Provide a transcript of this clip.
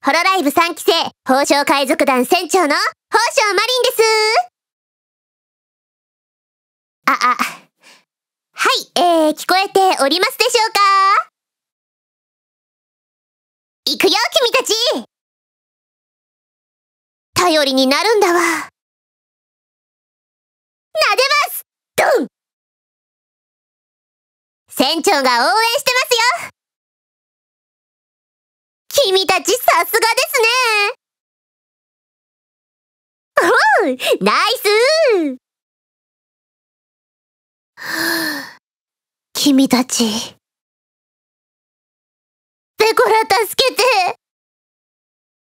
ホロライブ3期生、宝生海賊団船長の宝生マリンですあ、あ、はい、えー、聞こえておりますでしょうか行くよ、君たち頼りになるんだわ。撫でますドン船長が応援してますよ君たちさすがですねおうナイス君たち。ペコラ助けて